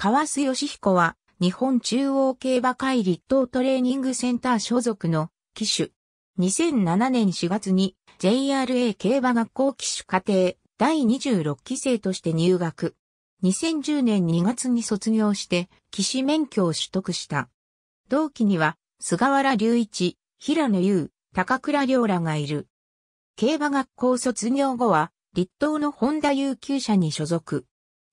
川須義彦は、日本中央競馬会立東トレーニングセンター所属の騎手。2007年4月に JRA 競馬学校騎手課程第26期生として入学。2010年2月に卒業して騎士免許を取得した。同期には菅原隆一、平野優、高倉良らがいる。競馬学校卒業後は、立東の本田有級者に所属。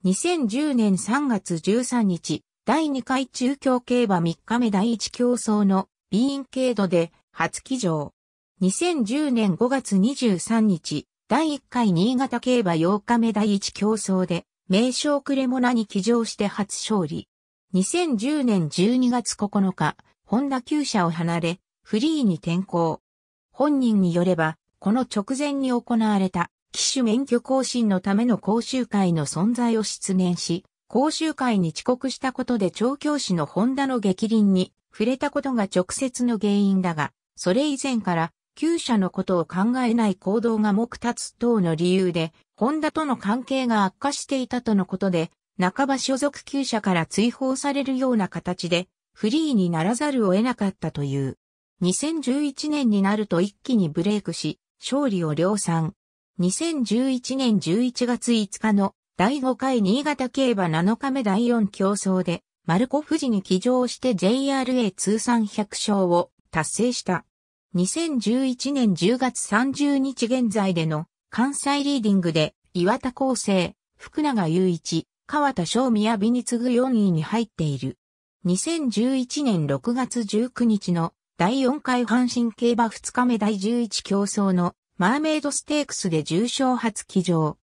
2010年3月13日、第2回中京競馬3日目第1競争のビーン軽度で初騎乗。2010年5月23日、第1回新潟競馬8日目第1競争で、名称クレモナに騎乗して初勝利。2010年12月9日、本田厩車を離れ、フリーに転向。本人によれば、この直前に行われた機種免許更新のための講習会の存在を失念し、講習会に遅刻したことで調教師のホンダの激輪に触れたことが直接の原因だが、それ以前から、旧社のことを考えない行動が目立つ等の理由で、ホンダとの関係が悪化していたとのことで、半ば所属旧社から追放されるような形で、フリーにならざるを得なかったという。2011年になると一気にブレイクし、勝利を量産。2011年11月5日の第5回新潟競馬7日目第4競争で、丸子富士に騎乗して JRA 通算100勝を達成した。2011年10月30日現在での関西リーディングで岩田厚生、福永雄一、川田翔宮美に次ぐ4位に入っている。2011年6月19日の第4回阪神競馬2日目第11競争のマーメイドステークスで重賞初騎乗。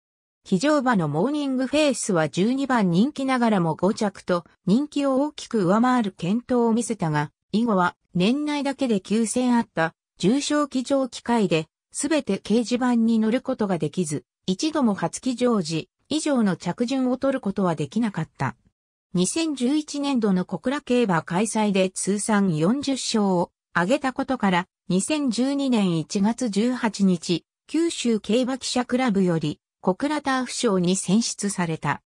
騎乗馬のモーニングフェイスは12番人気ながらも5着と人気を大きく上回る検討を見せたが、以後は年内だけで9戦あった重賞騎乗機会で、全て掲示板に乗ることができず、一度も初騎乗時以上の着順を取ることはできなかった。2011年度の小倉競馬開催で通算40勝を挙げたことから、2012年1月18日、九州競馬記者クラブより、小倉ターフ賞に選出された。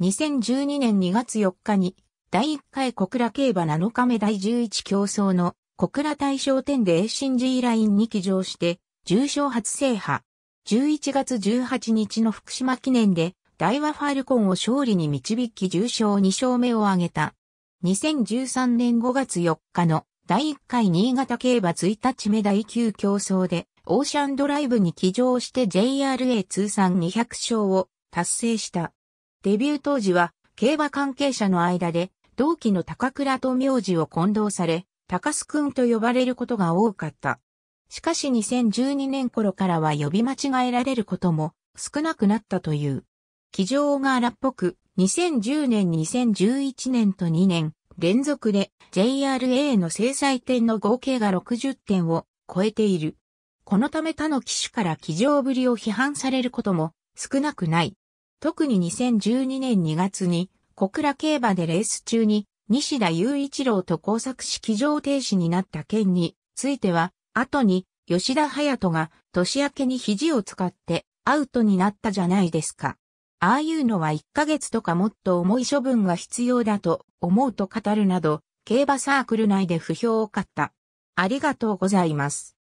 2012年2月4日に、第1回小倉競馬7日目第11競争の小倉大賞典で A 新 G ラインに騎乗して、重賞初制覇。11月18日の福島記念で、大和ファルコンを勝利に導き重賞2勝目を挙げた。2013年5月4日の第1回新潟競馬1日目第9競争で、オーシャンドライブに騎乗して JRA 通算200勝を達成した。デビュー当時は、競馬関係者の間で、同期の高倉と名字を混同され、高須くんと呼ばれることが多かった。しかし2012年頃からは呼び間違えられることも少なくなったという。騎乗が荒っぽく、2010年2011年と2年、連続で JRA の制裁点の合計が60点を超えている。このため他の機種から騎乗ぶりを批判されることも少なくない。特に2012年2月に小倉競馬でレース中に西田雄一郎と工作し騎上停止になった件については、後に吉田隼人が年明けに肘を使ってアウトになったじゃないですか。ああいうのは1ヶ月とかもっと重い処分が必要だと思うと語るなど、競馬サークル内で不評を買った。ありがとうございます。